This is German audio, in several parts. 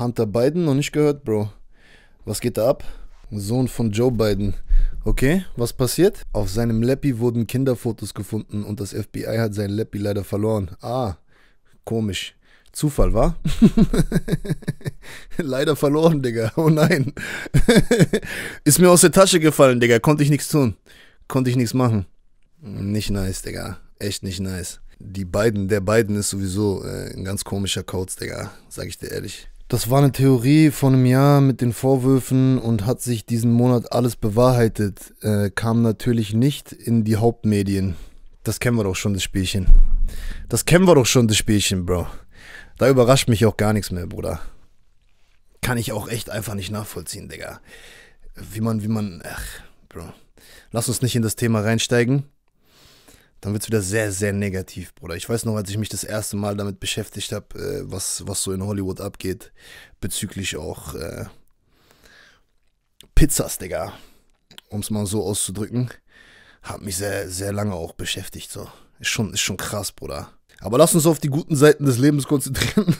Hunter Biden noch nicht gehört, Bro. Was geht da ab? Sohn von Joe Biden. Okay, was passiert? Auf seinem Lappy wurden Kinderfotos gefunden und das FBI hat seinen Lappy leider verloren. Ah, komisch. Zufall, wa? leider verloren, Digga. Oh nein. Ist mir aus der Tasche gefallen, Digga. Konnte ich nichts tun. Konnte ich nichts machen. Nicht nice, Digga. Echt nicht nice. Die beiden, der beiden ist sowieso äh, ein ganz komischer Kauz, Digga. Sag ich dir ehrlich. Das war eine Theorie von einem Jahr mit den Vorwürfen und hat sich diesen Monat alles bewahrheitet. Äh, kam natürlich nicht in die Hauptmedien. Das kennen wir doch schon, das Spielchen. Das kennen wir doch schon, das Spielchen, Bro. Da überrascht mich auch gar nichts mehr, Bruder. Kann ich auch echt einfach nicht nachvollziehen, Digga. Wie man, wie man, ach, Bro. Lass uns nicht in das Thema reinsteigen dann wird es wieder sehr, sehr negativ, Bruder. Ich weiß noch, als ich mich das erste Mal damit beschäftigt habe, äh, was, was so in Hollywood abgeht, bezüglich auch äh, Pizzas, Digga, um es mal so auszudrücken, hat mich sehr, sehr lange auch beschäftigt. So. Ist, schon, ist schon krass, Bruder. Aber lass uns auf die guten Seiten des Lebens konzentrieren.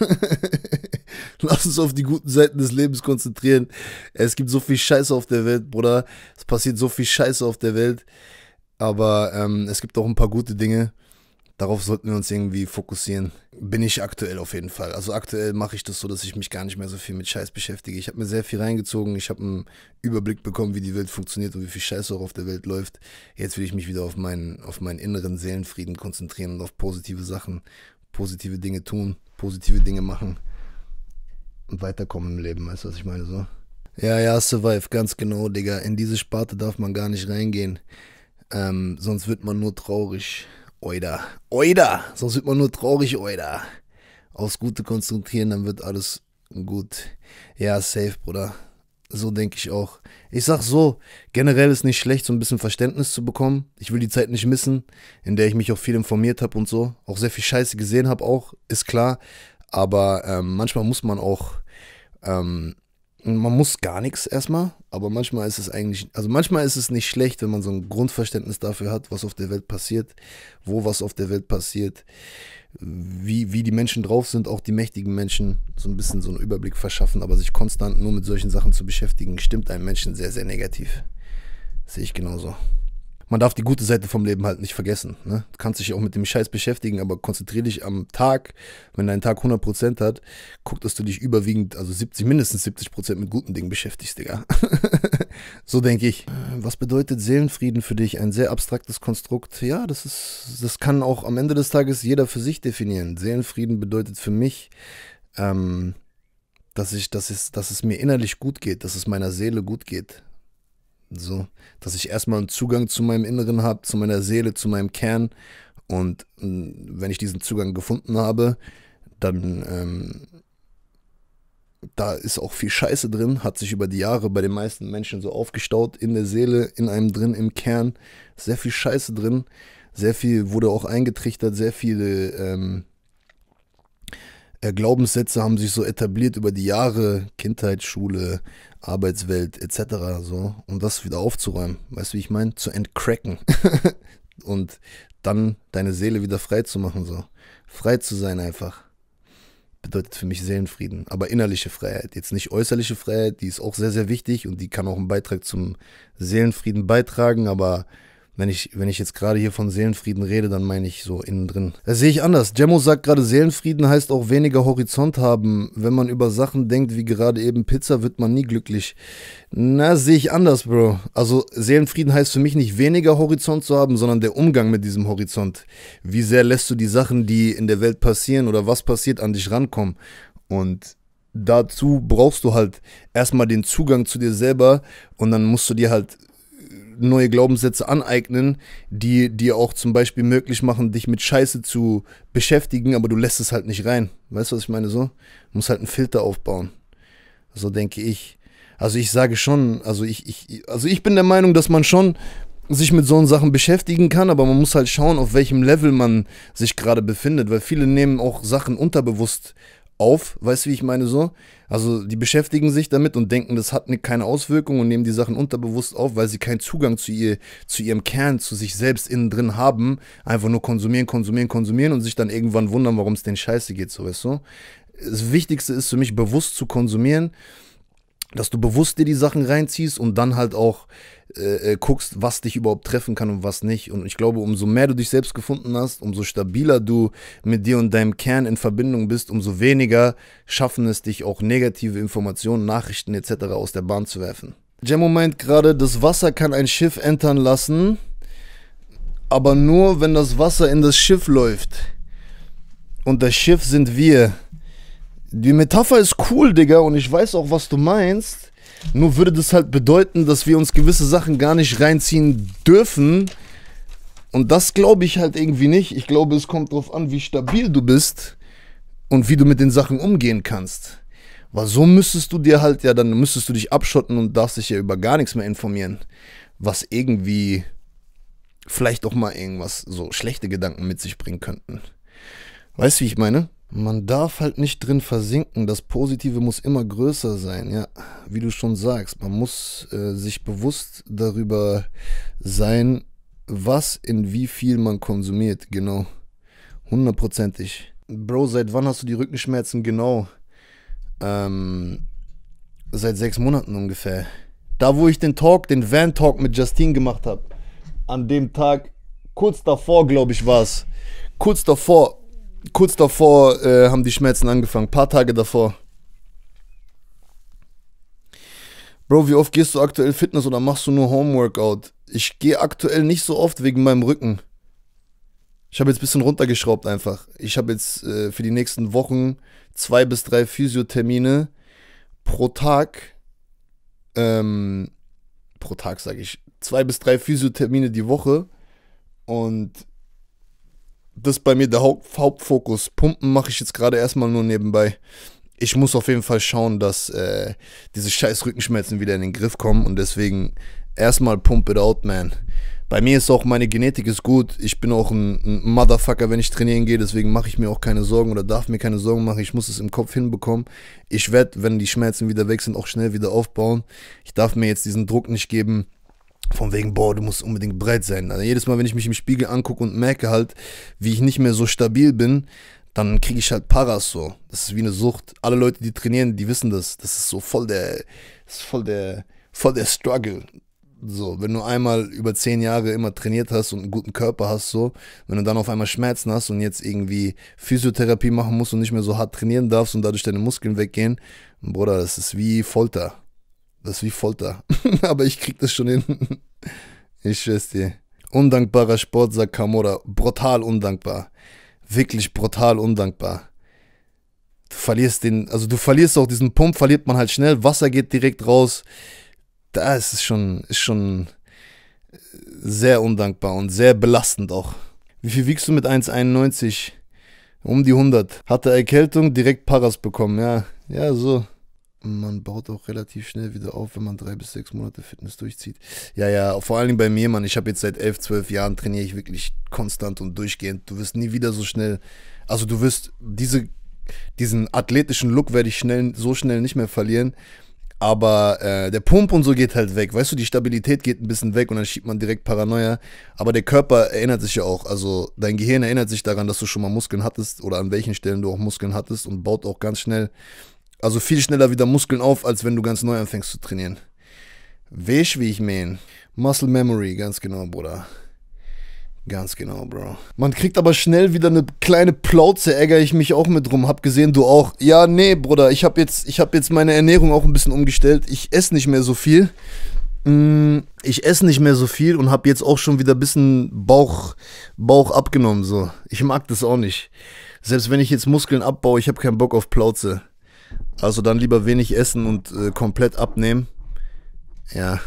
lass uns auf die guten Seiten des Lebens konzentrieren. Es gibt so viel Scheiße auf der Welt, Bruder. Es passiert so viel Scheiße auf der Welt. Aber ähm, es gibt auch ein paar gute Dinge. Darauf sollten wir uns irgendwie fokussieren. Bin ich aktuell auf jeden Fall. Also aktuell mache ich das so, dass ich mich gar nicht mehr so viel mit Scheiß beschäftige. Ich habe mir sehr viel reingezogen. Ich habe einen Überblick bekommen, wie die Welt funktioniert und wie viel Scheiß auch auf der Welt läuft. Jetzt will ich mich wieder auf meinen, auf meinen inneren Seelenfrieden konzentrieren und auf positive Sachen, positive Dinge tun, positive Dinge machen und weiterkommen im Leben. Weißt du, was ich meine so? Ja, ja, Survive, ganz genau, Digga. In diese Sparte darf man gar nicht reingehen. Ähm, sonst wird man nur traurig. Oida. Oida! Sonst wird man nur traurig, Oida. Aufs Gute konzentrieren, dann wird alles gut. Ja, safe, Bruder. So denke ich auch. Ich sag so, generell ist nicht schlecht, so ein bisschen Verständnis zu bekommen. Ich will die Zeit nicht missen, in der ich mich auch viel informiert habe und so. Auch sehr viel Scheiße gesehen habe, auch, ist klar. Aber ähm, manchmal muss man auch ähm, man muss gar nichts erstmal, aber manchmal ist es eigentlich, also manchmal ist es nicht schlecht, wenn man so ein Grundverständnis dafür hat, was auf der Welt passiert, wo was auf der Welt passiert, wie, wie die Menschen drauf sind, auch die mächtigen Menschen so ein bisschen so einen Überblick verschaffen, aber sich konstant nur mit solchen Sachen zu beschäftigen, stimmt einem Menschen sehr, sehr negativ. Das sehe ich genauso man darf die gute Seite vom Leben halt nicht vergessen. Ne? Du kannst dich auch mit dem Scheiß beschäftigen, aber konzentriere dich am Tag, wenn dein Tag 100% hat, guck, dass du dich überwiegend, also 70, mindestens 70% mit guten Dingen beschäftigst, Digga. so denke ich. Äh, was bedeutet Seelenfrieden für dich? Ein sehr abstraktes Konstrukt. Ja, das ist, das kann auch am Ende des Tages jeder für sich definieren. Seelenfrieden bedeutet für mich, ähm, dass ich, dass es, dass es mir innerlich gut geht, dass es meiner Seele gut geht, so, dass ich erstmal einen Zugang zu meinem Inneren habe, zu meiner Seele, zu meinem Kern. Und mm, wenn ich diesen Zugang gefunden habe, dann ähm, da ist auch viel Scheiße drin, hat sich über die Jahre bei den meisten Menschen so aufgestaut, in der Seele, in einem drin, im Kern, sehr viel Scheiße drin, sehr viel wurde auch eingetrichtert, sehr viele ähm, äh, Glaubenssätze haben sich so etabliert über die Jahre, Kindheit, Schule, Arbeitswelt etc. So, um das wieder aufzuräumen. Weißt du, wie ich meine? Zu entcracken. Und dann deine Seele wieder frei zu machen. So. Frei zu sein einfach. Bedeutet für mich Seelenfrieden, aber innerliche Freiheit. Jetzt nicht äußerliche Freiheit, die ist auch sehr, sehr wichtig und die kann auch einen Beitrag zum Seelenfrieden beitragen, aber wenn ich, wenn ich jetzt gerade hier von Seelenfrieden rede, dann meine ich so innen drin. Das sehe ich anders. Jemmo sagt gerade, Seelenfrieden heißt auch weniger Horizont haben. Wenn man über Sachen denkt, wie gerade eben Pizza, wird man nie glücklich. Na, sehe ich anders, Bro. Also Seelenfrieden heißt für mich nicht weniger Horizont zu haben, sondern der Umgang mit diesem Horizont. Wie sehr lässt du die Sachen, die in der Welt passieren oder was passiert, an dich rankommen? Und dazu brauchst du halt erstmal den Zugang zu dir selber und dann musst du dir halt neue Glaubenssätze aneignen, die dir auch zum Beispiel möglich machen, dich mit Scheiße zu beschäftigen, aber du lässt es halt nicht rein. Weißt du, was ich meine? So, du musst halt einen Filter aufbauen. So denke ich. Also ich sage schon, also ich, ich, also ich bin der Meinung, dass man schon sich mit so Sachen beschäftigen kann, aber man muss halt schauen, auf welchem Level man sich gerade befindet, weil viele nehmen auch Sachen unterbewusst auf, weißt du, wie ich meine so? Also die beschäftigen sich damit und denken, das hat ne, keine Auswirkung und nehmen die Sachen unterbewusst auf, weil sie keinen Zugang zu, ihr, zu ihrem Kern, zu sich selbst innen drin haben. Einfach nur konsumieren, konsumieren, konsumieren und sich dann irgendwann wundern, warum es den Scheiße geht, so weißt du? Das Wichtigste ist für mich, bewusst zu konsumieren, dass du bewusst dir die Sachen reinziehst und dann halt auch äh, äh, guckst, was dich überhaupt treffen kann und was nicht. Und ich glaube, umso mehr du dich selbst gefunden hast, umso stabiler du mit dir und deinem Kern in Verbindung bist, umso weniger schaffen es dich auch negative Informationen, Nachrichten etc. aus der Bahn zu werfen. Gemmo meint gerade, das Wasser kann ein Schiff entern lassen, aber nur, wenn das Wasser in das Schiff läuft. Und das Schiff sind wir. Die Metapher ist cool, Digga, und ich weiß auch, was du meinst. Nur würde das halt bedeuten, dass wir uns gewisse Sachen gar nicht reinziehen dürfen. Und das glaube ich halt irgendwie nicht. Ich glaube, es kommt darauf an, wie stabil du bist und wie du mit den Sachen umgehen kannst. Weil so müsstest du dir halt, ja, dann müsstest du dich abschotten und darfst dich ja über gar nichts mehr informieren. Was irgendwie vielleicht auch mal irgendwas so schlechte Gedanken mit sich bringen könnten. Weißt du, wie ich meine? Man darf halt nicht drin versinken. Das Positive muss immer größer sein. Ja, wie du schon sagst, man muss äh, sich bewusst darüber sein, was in wie viel man konsumiert. Genau. Hundertprozentig. Bro, seit wann hast du die Rückenschmerzen genau? Ähm, seit sechs Monaten ungefähr. Da, wo ich den Talk, den Van-Talk mit Justine gemacht habe. An dem Tag, kurz davor, glaube ich, war es. Kurz davor kurz davor äh, haben die Schmerzen angefangen, ein paar Tage davor. Bro, wie oft gehst du aktuell Fitness oder machst du nur Homeworkout? Ich gehe aktuell nicht so oft wegen meinem Rücken. Ich habe jetzt ein bisschen runtergeschraubt einfach. Ich habe jetzt äh, für die nächsten Wochen zwei bis drei Physiothermine pro Tag. Ähm, pro Tag sage ich. Zwei bis drei Physiothermine die Woche. Und das ist bei mir der Haupt Hauptfokus. Pumpen mache ich jetzt gerade erstmal nur nebenbei. Ich muss auf jeden Fall schauen, dass äh, diese scheiß Rückenschmerzen wieder in den Griff kommen und deswegen erstmal pump it out, man. Bei mir ist auch meine Genetik ist gut. Ich bin auch ein, ein Motherfucker, wenn ich trainieren gehe. Deswegen mache ich mir auch keine Sorgen oder darf mir keine Sorgen machen. Ich muss es im Kopf hinbekommen. Ich werde, wenn die Schmerzen wieder weg sind, auch schnell wieder aufbauen. Ich darf mir jetzt diesen Druck nicht geben von wegen, boah, du musst unbedingt breit sein. Also jedes Mal, wenn ich mich im Spiegel angucke und merke halt, wie ich nicht mehr so stabil bin, dann kriege ich halt Paras so. Das ist wie eine Sucht. Alle Leute, die trainieren, die wissen das. Das ist so voll der, ist voll der, voll der Struggle. So, wenn du einmal über zehn Jahre immer trainiert hast und einen guten Körper hast, so, wenn du dann auf einmal Schmerzen hast und jetzt irgendwie Physiotherapie machen musst und nicht mehr so hart trainieren darfst und dadurch deine Muskeln weggehen, Bruder, das ist wie Folter. Das ist wie Folter. Aber ich krieg das schon hin. ich schwör's dir. Undankbarer Sport, sagt Kamora. Brutal undankbar. Wirklich brutal undankbar. Du verlierst den, also du verlierst auch diesen Pump, verliert man halt schnell. Wasser geht direkt raus. Da ist es schon, ist schon sehr undankbar und sehr belastend auch. Wie viel wiegst du mit 1,91? Um die 100. Hatte Erkältung, direkt Paras bekommen. Ja, ja, so man baut auch relativ schnell wieder auf, wenn man drei bis sechs Monate Fitness durchzieht. Ja, ja, vor allen Dingen bei mir, Mann. Ich habe jetzt seit elf, zwölf Jahren trainiere ich wirklich konstant und durchgehend. Du wirst nie wieder so schnell, also du wirst diese, diesen athletischen Look werde ich schnell, so schnell nicht mehr verlieren. Aber äh, der Pump und so geht halt weg. Weißt du, die Stabilität geht ein bisschen weg und dann schiebt man direkt Paranoia. Aber der Körper erinnert sich ja auch. Also dein Gehirn erinnert sich daran, dass du schon mal Muskeln hattest oder an welchen Stellen du auch Muskeln hattest und baut auch ganz schnell also viel schneller wieder Muskeln auf, als wenn du ganz neu anfängst zu trainieren. Weißt wie ich mein? Muscle Memory, ganz genau, Bruder. Ganz genau, Bro. Man kriegt aber schnell wieder eine kleine Plauze, ärgere ich mich auch mit rum. Hab gesehen, du auch. Ja, nee, Bruder, ich hab jetzt, ich hab jetzt meine Ernährung auch ein bisschen umgestellt. Ich esse nicht mehr so viel. Mm, ich esse nicht mehr so viel und hab jetzt auch schon wieder ein bisschen Bauch, Bauch abgenommen, so. Ich mag das auch nicht. Selbst wenn ich jetzt Muskeln abbaue, ich hab keinen Bock auf Plauze. Also dann lieber wenig essen und äh, komplett abnehmen. Ja,